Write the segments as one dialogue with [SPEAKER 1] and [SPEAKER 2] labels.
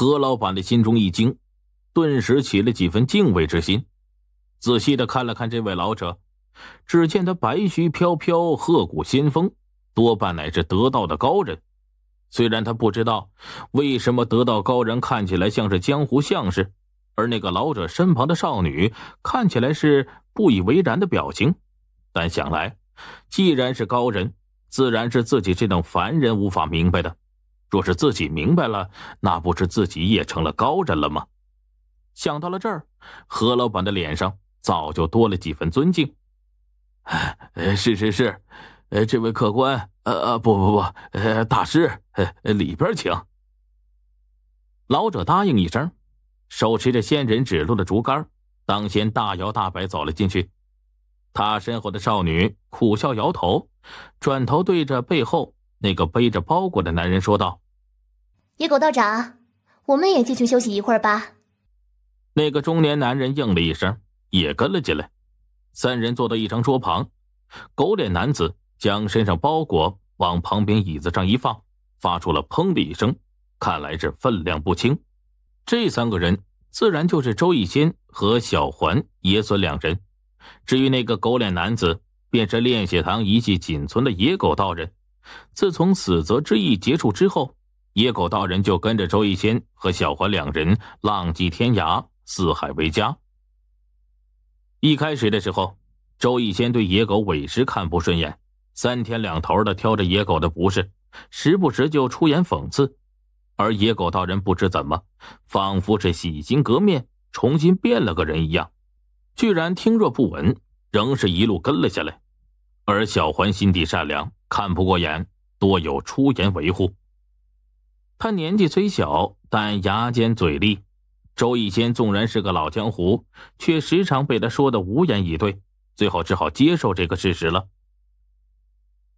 [SPEAKER 1] 何老板的心中一惊，顿时起了几分敬畏之心，仔细的看了看这位老者，只见他白须飘飘，鹤骨仙风，多半乃是得道的高人。虽然他不知道为什么得道高人看起来像是江湖相士，而那个老者身旁的少女看起来是不以为然的表情，但想来，既然是高人，自然是自己这等凡人无法明白的。若是自己明白了，那不是自己也成了高人了吗？想到了这儿，何老板的脸上早就多了几分尊敬。哎，是是是，呃，这位客官，呃呃，不不不，呃，大师，里边请。老者答应一声，手持着仙人指路的竹竿，当先大摇大摆走了进去。他身后的少女苦笑摇头，转头对着背后。那个背着包裹的男人说道：“
[SPEAKER 2] 野狗道长，我们也进去休息一会儿吧。”
[SPEAKER 1] 那个中年男人应了一声，也跟了进来。三人坐到一张桌旁，狗脸男子将身上包裹往旁边椅子上一放，发出了“砰”的一声，看来是分量不轻。这三个人自然就是周逸仙和小环、爷孙两人，至于那个狗脸男子，便是炼血堂遗迹仅存的野狗道人。自从死则之役结束之后，野狗道人就跟着周一仙和小环两人浪迹天涯，四海为家。一开始的时候，周一仙对野狗委实看不顺眼，三天两头的挑着野狗的不是，时不时就出言讽刺。而野狗道人不知怎么，仿佛是洗心革面，重新变了个人一样，居然听若不闻，仍是一路跟了下来。而小环心地善良，看不过眼，多有出言维护。他年纪虽小，但牙尖嘴利。周逸仙纵然是个老江湖，却时常被他说的无言以对，最后只好接受这个事实了。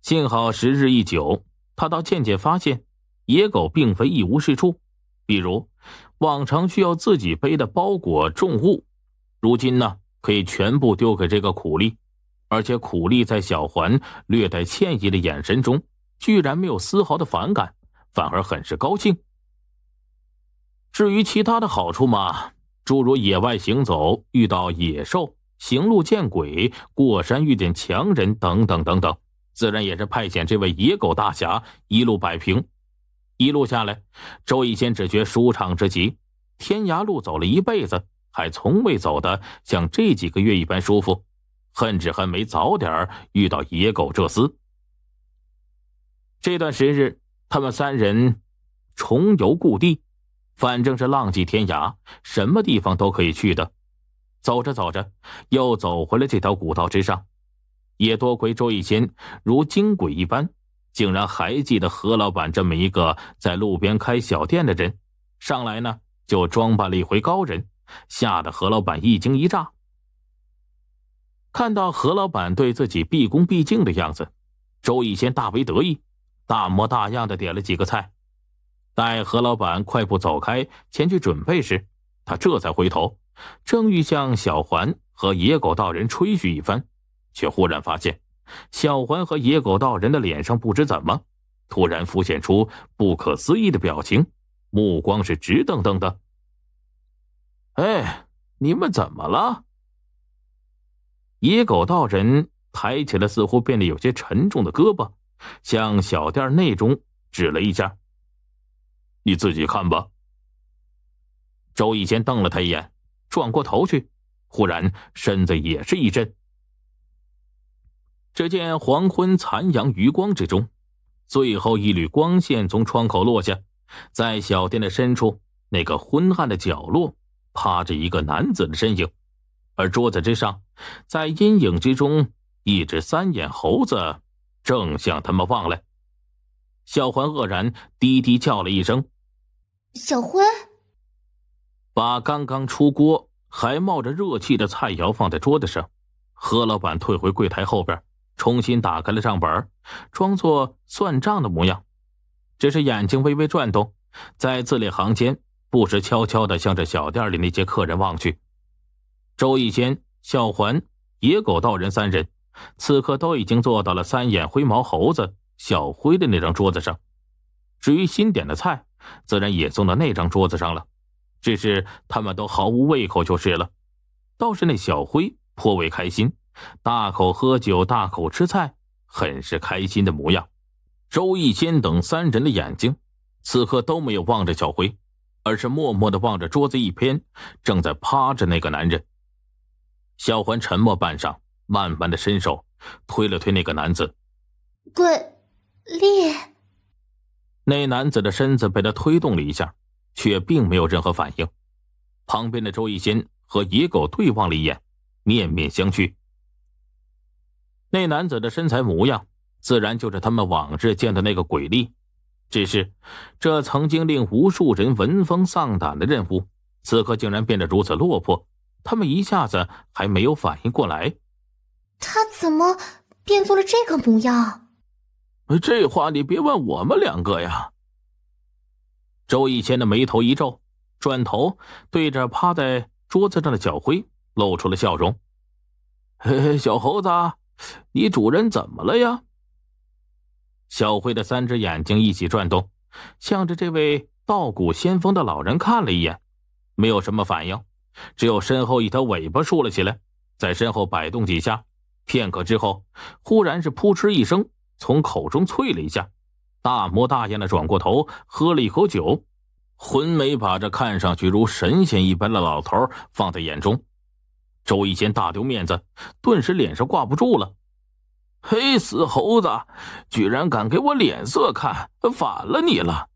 [SPEAKER 1] 幸好时日一久，他倒渐渐发现，野狗并非一无是处。比如，往常需要自己背的包裹重物，如今呢，可以全部丢给这个苦力。而且苦力在小环略带歉意的眼神中，居然没有丝毫的反感，反而很是高兴。至于其他的好处嘛，诸如野外行走遇到野兽、行路见鬼、过山遇见强人等等等等，自然也是派遣这位野狗大侠一路摆平。一路下来，周逸仙只觉舒畅之极，天涯路走了一辈子，还从未走的像这几个月一般舒服。恨只恨没早点遇到野狗这厮。这段时日，他们三人重游故地，反正是浪迹天涯，什么地方都可以去的。走着走着，又走回了这条古道之上。也多亏周逸仙如精鬼一般，竟然还记得何老板这么一个在路边开小店的人，上来呢就装扮了一回高人，吓得何老板一惊一乍。看到何老板对自己毕恭毕敬的样子，周逸仙大为得意，大模大样的点了几个菜。待何老板快步走开，前去准备时，他这才回头，正欲向小环和野狗道人吹嘘一番，却忽然发现，小环和野狗道人的脸上不知怎么，突然浮现出不可思议的表情，目光是直瞪瞪的。哎，你们怎么了？野狗道人抬起了似乎变得有些沉重的胳膊，向小店内中指了一下：“你自己看吧。”周逸仙瞪了他一眼，转过头去，忽然身子也是一震。只见黄昏残阳余光之中，最后一缕光线从窗口落下，在小店的深处那个昏暗的角落，趴着一个男子的身影，而桌子之上。在阴影之中，一只三眼猴子正向他们望来。小环愕然，低低叫了一声：“
[SPEAKER 2] 小欢！”
[SPEAKER 1] 把刚刚出锅还冒着热气的菜肴放在桌子上，何老板退回柜台后边，重新打开了账本，装作算账的模样，只是眼睛微微转动，在字里行间不时悄悄地向着小店里那些客人望去。周一仙。小环、野狗道人三人，此刻都已经坐到了三眼灰毛猴子小灰的那张桌子上。至于新点的菜，自然也送到那张桌子上了。只是他们都毫无胃口就是了。倒是那小辉颇为开心，大口喝酒，大口吃菜，很是开心的模样。周逸仙等三人的眼睛，此刻都没有望着小辉，而是默默的望着桌子一边，正在趴着那个男人。小环沉默半晌，慢慢的伸手，推了推那个男子，
[SPEAKER 2] 鬼力。
[SPEAKER 1] 那男子的身子被他推动了一下，却并没有任何反应。旁边的周一仙和野狗对望了一眼，面面相觑。那男子的身材模样，自然就是他们往日见的那个鬼力，只是，这曾经令无数人闻风丧胆的任务，此刻竟然变得如此落魄。他们一下子还没有反应过来，
[SPEAKER 2] 他怎么变做了这个模样？
[SPEAKER 1] 这话你别问我们两个呀。周逸仙的眉头一皱，转头对着趴在桌子上的小辉露出了笑容：“嘿嘿，小猴子，你主人怎么了呀？”小辉的三只眼睛一起转动，向着这位道骨仙风的老人看了一眼，没有什么反应。只有身后一条尾巴竖了起来，在身后摆动几下，片刻之后，忽然是扑哧一声从口中啐了一下，大模大样的转过头喝了一口酒，浑没把这看上去如神仙一般的老头放在眼中。周一仙大丢面子，顿时脸上挂不住了。嘿，死猴子，居然敢给我脸色看，反了你了！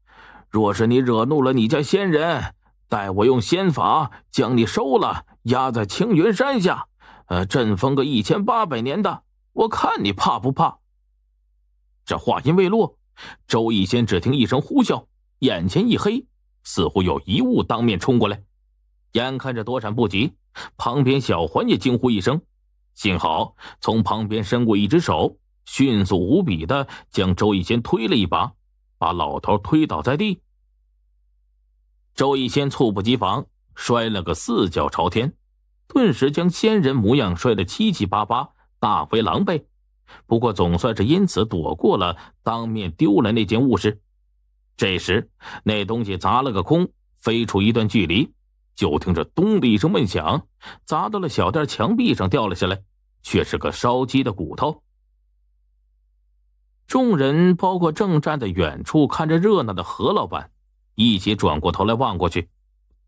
[SPEAKER 1] 若是你惹怒了你家仙人。待我用仙法将你收了，压在青云山下，呃，阵封个一千八百年的，我看你怕不怕？这话音未落，周逸仙只听一声呼啸，眼前一黑，似乎有一物当面冲过来，眼看着躲闪不及，旁边小环也惊呼一声，幸好从旁边伸过一只手，迅速无比的将周逸仙推了一把，把老头推倒在地。周逸仙猝不及防，摔了个四脚朝天，顿时将仙人模样摔得七七八八，大为狼狈。不过总算是因此躲过了当面丢了那件物事。这时，那东西砸了个空，飞出一段距离，就听着“咚”的一声闷响，砸到了小店墙壁上，掉了下来，却是个烧鸡的骨头。众人，包括正站在远处看着热闹的何老板。一起转过头来望过去，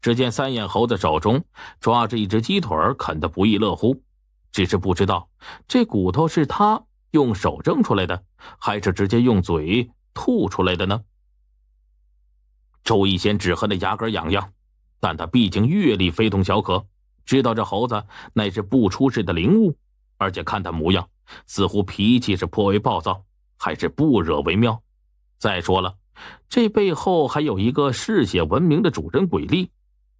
[SPEAKER 1] 只见三眼猴子手中抓着一只鸡腿，啃得不亦乐乎。只是不知道这骨头是他用手扔出来的，还是直接用嘴吐出来的呢？周逸仙只恨得牙根痒痒，但他毕竟阅历非同小可，知道这猴子乃是不出世的灵物，而且看他模样，似乎脾气是颇为暴躁，还是不惹为妙。再说了。这背后还有一个嗜血闻名的主人鬼力，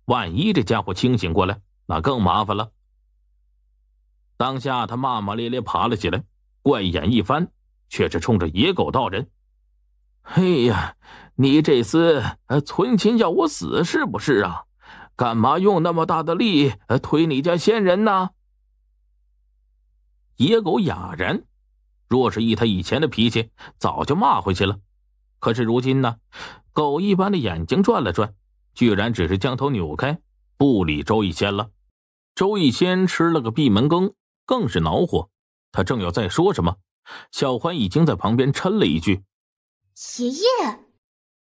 [SPEAKER 1] 万一这家伙清醒过来，那更麻烦了。当下他骂骂咧咧爬了起来，怪眼一翻，却是冲着野狗道人：“嘿呀，你这厮存心要我死是不是啊？干嘛用那么大的力推你家仙人呢？”野狗哑然，若是以他以前的脾气，早就骂回去了。可是如今呢，狗一般的眼睛转了转，居然只是将头扭开，不理周逸仙了。周逸仙吃了个闭门羹，更是恼火。他正要再说什么，小欢已经在旁边嗔了一句：“
[SPEAKER 2] 爷爷。”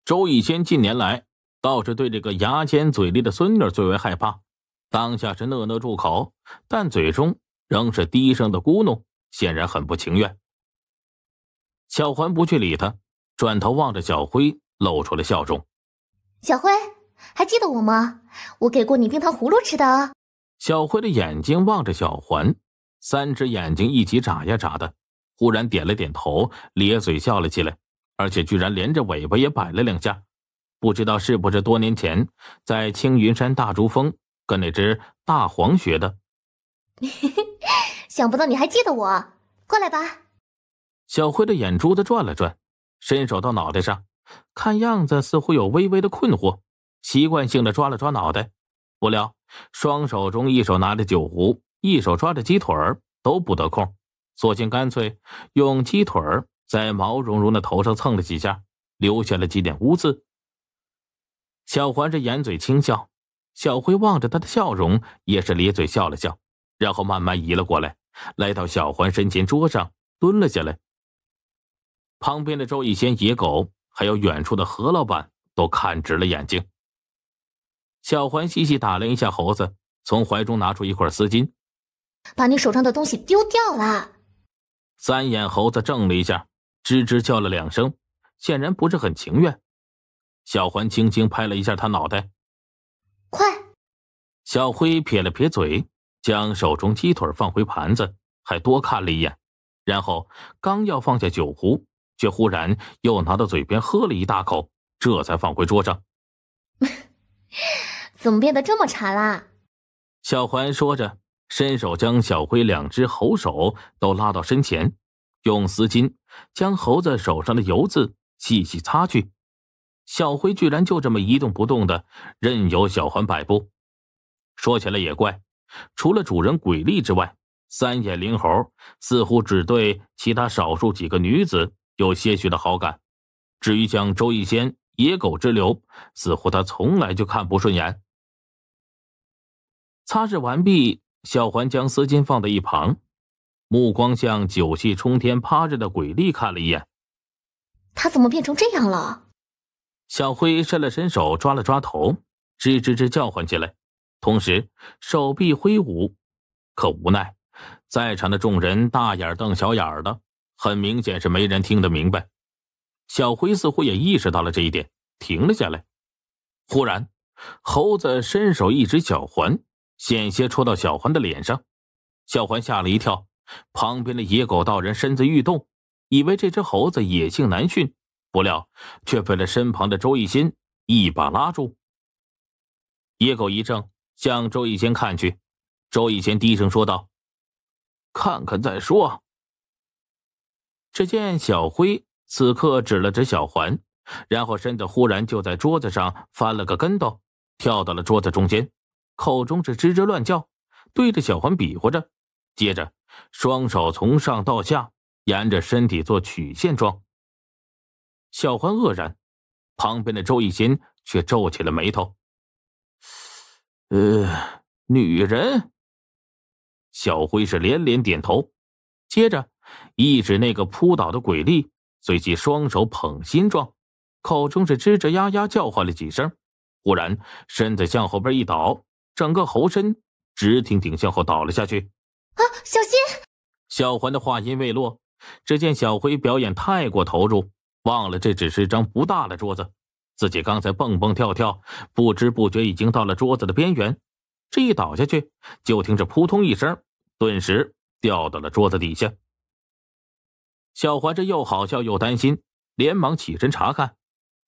[SPEAKER 1] 周逸仙近年来倒是对这个牙尖嘴利的孙女最为害怕，当下是讷讷住口，但嘴中仍是低声的咕哝，显然很不情愿。小环不去理他。转头望着小灰，露出了笑容。
[SPEAKER 2] 小灰还记得我吗？我给过你冰糖葫芦吃的啊！
[SPEAKER 1] 小灰的眼睛望着小环，三只眼睛一起眨呀眨的，忽然点了点头，咧嘴笑了起来，而且居然连着尾巴也摆了两下。不知道是不是多年前在青云山大珠峰跟那只大黄学的。
[SPEAKER 2] 想不到你还记得我，过来吧。
[SPEAKER 1] 小灰的眼珠子转了转。伸手到脑袋上，看样子似乎有微微的困惑，习惯性的抓了抓脑袋，不料双手中一手拿着酒壶，一手抓着鸡腿儿，都不得空，索性干脆用鸡腿儿在毛茸茸的头上蹭了几下，留下了几点污渍。小环是掩嘴轻笑，小辉望着他的笑容也是咧嘴笑了笑，然后慢慢移了过来，来到小环身前，桌上蹲了下来。旁边的周一仙、野狗，还有远处的何老板都看直了眼睛。小环细细打量一下猴子，从怀中拿出一块丝巾，
[SPEAKER 2] 把你手上的东西丢掉了。
[SPEAKER 1] 三眼猴子怔了一下，吱吱叫了两声，显然不是很情愿。小环轻轻拍了一下他脑袋，快！小灰撇了撇嘴，将手中鸡腿放回盘子，还多看了一眼，然后刚要放下酒壶。却忽然又拿到嘴边喝了一大口，这才放回桌上。
[SPEAKER 2] 怎么变得这么馋啦？
[SPEAKER 1] 小环说着，伸手将小灰两只猴手都拉到身前，用丝巾将猴子手上的油渍细细擦去。小辉居然就这么一动不动的任由小环摆布。说起来也怪，除了主人鬼丽之外，三眼灵猴似乎只对其他少数几个女子。有些许的好感，至于像周逸仙、野狗之流，似乎他从来就看不顺眼。擦拭完毕，小环将丝巾放在一旁，目光向酒气冲天趴着的鬼力看了一眼。
[SPEAKER 2] 他怎么变成这样了？
[SPEAKER 1] 小辉伸了伸手，抓了抓头，吱吱吱叫唤起来，同时手臂挥舞，可无奈，在场的众人大眼瞪小眼的。很明显是没人听得明白，小辉似乎也意识到了这一点，停了下来。忽然，猴子伸手一只小环，险些戳到小环的脸上，小环吓了一跳。旁边的野狗道人身子欲动，以为这只猴子野性难驯，不料却被了身旁的周一仙一把拉住。野狗一怔，向周一仙看去，周一仙低声说道：“看看再说。”只见小辉此刻指了指小环，然后身子忽然就在桌子上翻了个跟头，跳到了桌子中间，口中是吱吱乱叫，对着小环比划着，接着双手从上到下沿着身体做曲线状。小环愕然，旁边的周一心却皱起了眉头：“呃，女人。”小辉是连连点头，接着。一指那个扑倒的鬼力，随即双手捧心状，口中是吱吱呀呀叫唤了几声，忽然身子向后边一倒，整个猴身直挺挺向后倒了下去。
[SPEAKER 2] 啊！小心！
[SPEAKER 1] 小环的话音未落，只见小辉表演太过投入，忘了这只是张不大的桌子，自己刚才蹦蹦跳跳，不知不觉已经到了桌子的边缘，这一倒下去，就听着扑通一声，顿时掉到了桌子底下。小环这又好笑又担心，连忙起身查看，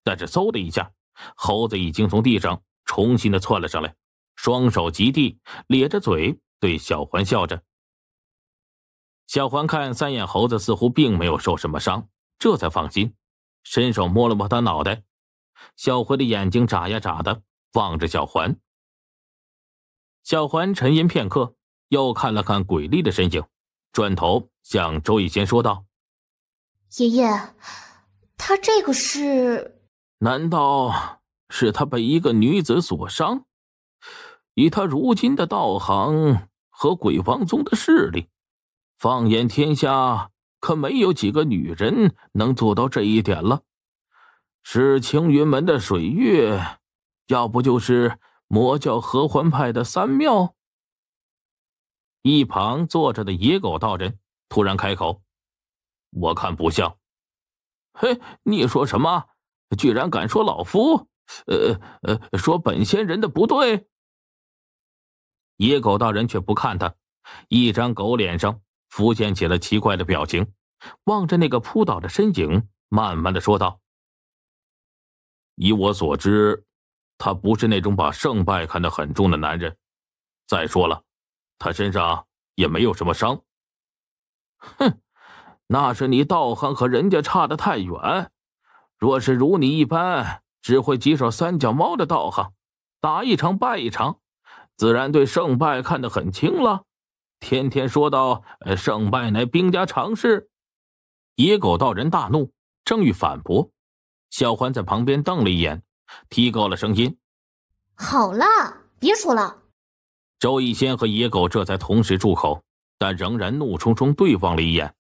[SPEAKER 1] 但是嗖的一下，猴子已经从地上重新的窜了上来，双手及地，咧着嘴对小环笑着。小环看三眼猴子似乎并没有受什么伤，这才放心，伸手摸了摸他脑袋，小辉的眼睛眨呀眨的望着小环。小环沉吟片刻，又看了看鬼力的身影，转头向周逸仙说道。
[SPEAKER 2] 爷爷，他这个是？
[SPEAKER 1] 难道是他被一个女子所伤？以他如今的道行和鬼王宗的势力，放眼天下，可没有几个女人能做到这一点了。是青云门的水月，要不就是魔教合欢派的三妙？一旁坐着的野狗道人突然开口。我看不像，嘿，你说什么？居然敢说老夫？呃呃，说本仙人的不对？野狗道人却不看他，一张狗脸上浮现起了奇怪的表情，望着那个扑倒的身影，慢慢的说道：“以我所知，他不是那种把胜败看得很重的男人。再说了，他身上也没有什么伤。”哼。那是你道行和人家差的太远，若是如你一般，只会几手三脚猫的道行，打一场败一场，自然对胜败看得很轻了。天天说到胜败乃兵家常事，野狗道人大怒，正欲反驳，小欢在旁边瞪了一眼，提高了声音：“
[SPEAKER 2] 好了，别说了。”
[SPEAKER 1] 周逸仙和野狗这才同时住口，但仍然怒冲冲对望了一眼。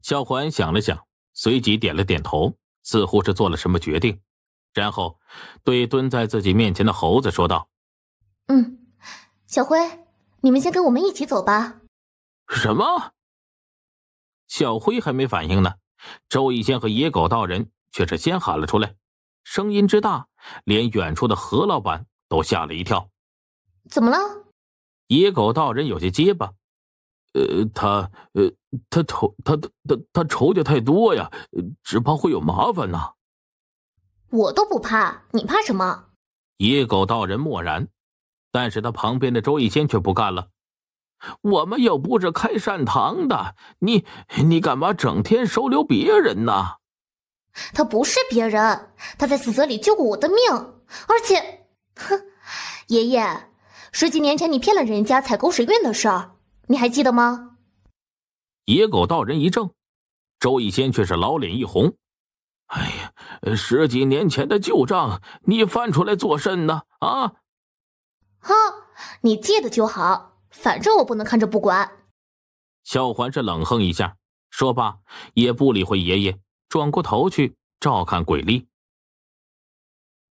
[SPEAKER 1] 小环想了想，随即点了点头，似乎是做了什么决定，然后对蹲在自己面前的猴子说道：“
[SPEAKER 2] 嗯，小辉，你们先跟我们一起走吧。”
[SPEAKER 1] 什么？小辉还没反应呢，周逸仙和野狗道人却是先喊了出来，
[SPEAKER 2] 声音之大，
[SPEAKER 1] 连远处的何老板都吓了一跳。
[SPEAKER 2] “怎么了？”
[SPEAKER 1] 野狗道人有些结巴。呃，他，呃，他仇，他他他他仇家太多呀，只怕会有麻烦呢。
[SPEAKER 2] 我都不怕，你怕什么？
[SPEAKER 1] 野狗道人默然，但是他旁边的周一仙却不干了。我们又不是开善堂的，你你干嘛整天收留别人呢？
[SPEAKER 2] 他不是别人，他在死泽里救过我的命，而且，哼，爷爷，十几年前你骗了人家采狗屎运的事儿。你还记得吗？
[SPEAKER 1] 野狗道人一怔，周逸仙却是老脸一红：“哎呀，十几年前的旧账，你翻出来作甚呢？啊？”“
[SPEAKER 2] 哼，你记得就好，反正我不能看着不管。”
[SPEAKER 1] 小环是冷哼一下，说罢也不理会爷爷，转过头去照看鬼力。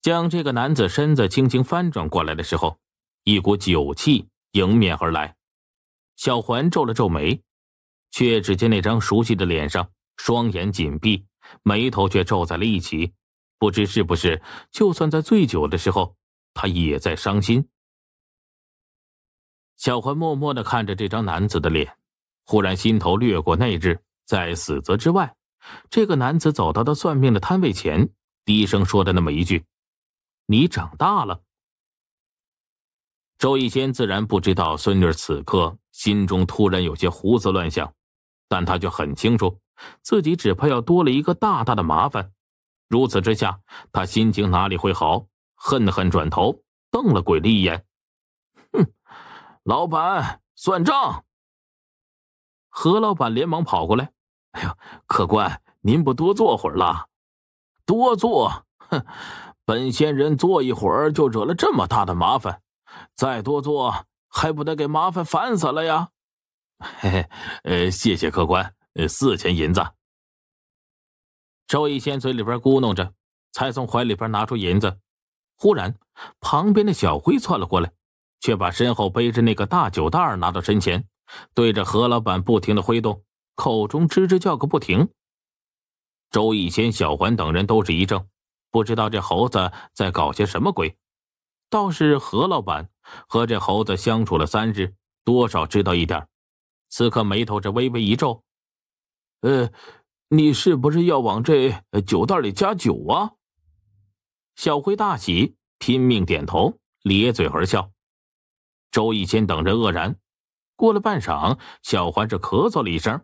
[SPEAKER 1] 将这个男子身子轻轻翻转过来的时候，一股酒气迎面而来。小环皱了皱眉，却只见那张熟悉的脸上，双眼紧闭，眉头却皱在了一起。不知是不是，就算在醉酒的时候，他也在伤心。小环默默的看着这张男子的脸，忽然心头掠过那日在死泽之外，这个男子走到他算命的摊位前，低声说的那么一句：“你长大了。”周逸仙自然不知道孙女此刻心中突然有些胡思乱想，但他却很清楚，自己只怕要多了一个大大的麻烦。如此之下，他心情哪里会好？恨恨转头瞪了鬼丽一眼：“哼，老板算账。”何老板连忙跑过来：“哎呦，客官您不多坐会儿了？多坐？哼，本仙人坐一会儿就惹了这么大的麻烦。”再多做还不得给麻烦烦死了呀！嘿嘿，呃，谢谢客官，呃，四钱银子。周逸仙嘴里边咕哝着，才从怀里边拿出银子。忽然，旁边的小辉窜了过来，却把身后背着那个大酒袋拿到身前，对着何老板不停的挥动，口中吱吱叫个不停。周逸仙、小环等人都是一怔，不知道这猴子在搞些什么鬼。倒是何老板和这猴子相处了三日，多少知道一点。此刻眉头这微微一皱，“呃，你是不是要往这酒袋里加酒啊？”小辉大喜，拼命点头，咧嘴而笑。周义仙等人愕然。过了半晌，小环是咳嗽了一声，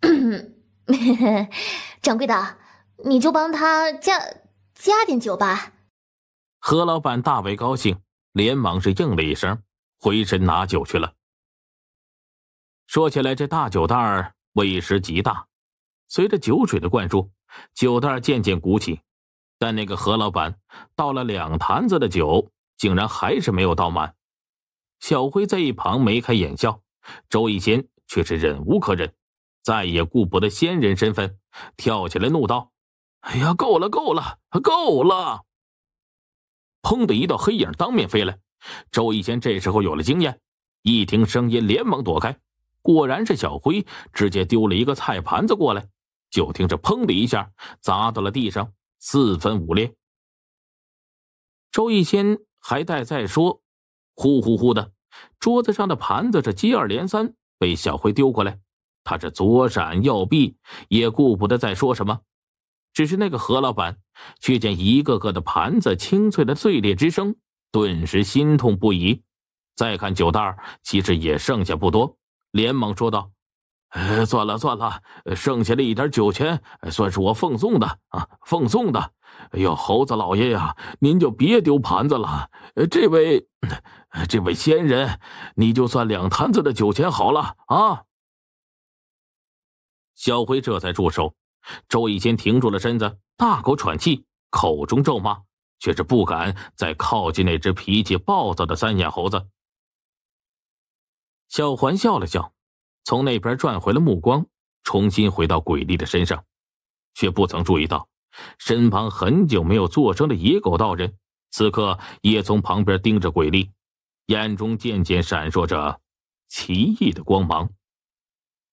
[SPEAKER 2] “掌柜的，你就帮他加加点酒吧。”
[SPEAKER 1] 何老板大为高兴，连忙是应了一声，回身拿酒去了。说起来，这大酒袋儿味识极大，随着酒水的灌注，酒袋渐渐鼓起。但那个何老板倒了两坛子的酒，竟然还是没有倒满。小辉在一旁眉开眼笑，周一仙却是忍无可忍，再也顾不得仙人身份，跳起来怒道：“哎呀，够了，够了，够了！”砰的一道黑影当面飞来，周一仙这时候有了经验，一听声音连忙躲开，果然是小辉，直接丢了一个菜盘子过来，就听着砰的一下砸到了地上，四分五裂。周一仙还待再说，呼呼呼的，桌子上的盘子是接二连三被小辉丢过来，他是左闪右避，也顾不得再说什么。只是那个何老板，却见一个个的盘子清脆的碎裂之声，顿时心痛不已。再看酒袋其实也剩下不多，连忙说道：“哎，算了算了，剩下的一点酒钱，算是我奉送的啊，奉送的。哎呦，猴子老爷呀，您就别丢盘子了。这位，这位仙人，你就算两坛子的酒钱好了啊。”小辉这才住手。周逸仙停住了身子，大口喘气，口中咒骂，却是不敢再靠近那只脾气暴躁的三眼猴子。小环笑了笑，从那边转回了目光，重新回到鬼力的身上，却不曾注意到，身旁很久没有作声的野狗道人，此刻也从旁边盯着鬼力，眼中渐渐闪烁着奇异的光芒。